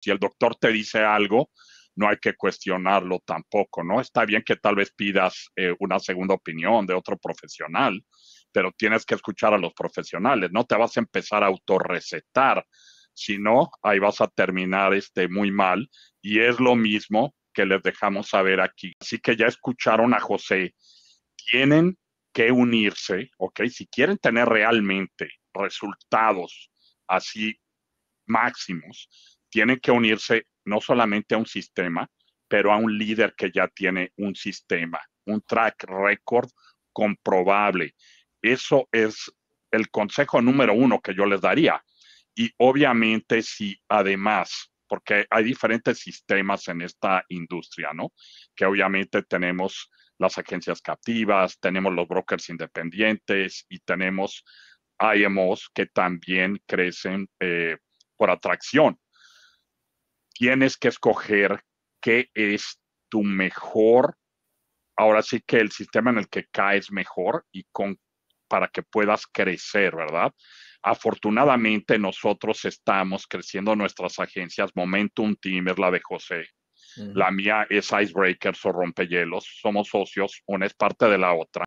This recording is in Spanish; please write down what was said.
si el doctor te dice algo, no hay que cuestionarlo tampoco, ¿no? Está bien que tal vez pidas eh, una segunda opinión de otro profesional, pero tienes que escuchar a los profesionales, no te vas a empezar a autorrecetar, sino no, ahí vas a terminar este, muy mal y es lo mismo que les dejamos saber aquí. Así que ya escucharon a José, tienen que unirse, ¿ok? Si quieren tener realmente resultados así máximos, tienen que unirse no solamente a un sistema, pero a un líder que ya tiene un sistema, un track record comprobable. Eso es el consejo número uno que yo les daría. Y obviamente si además, porque hay diferentes sistemas en esta industria, ¿no? Que obviamente tenemos las agencias captivas, tenemos los brokers independientes y tenemos IMOs que también crecen eh, por atracción tienes que escoger qué es tu mejor, ahora sí que el sistema en el que caes mejor y con para que puedas crecer, ¿verdad? Afortunadamente nosotros estamos creciendo nuestras agencias. Momentum Team es la de José. La mía es Icebreakers o Rompehielos. Somos socios, una es parte de la otra.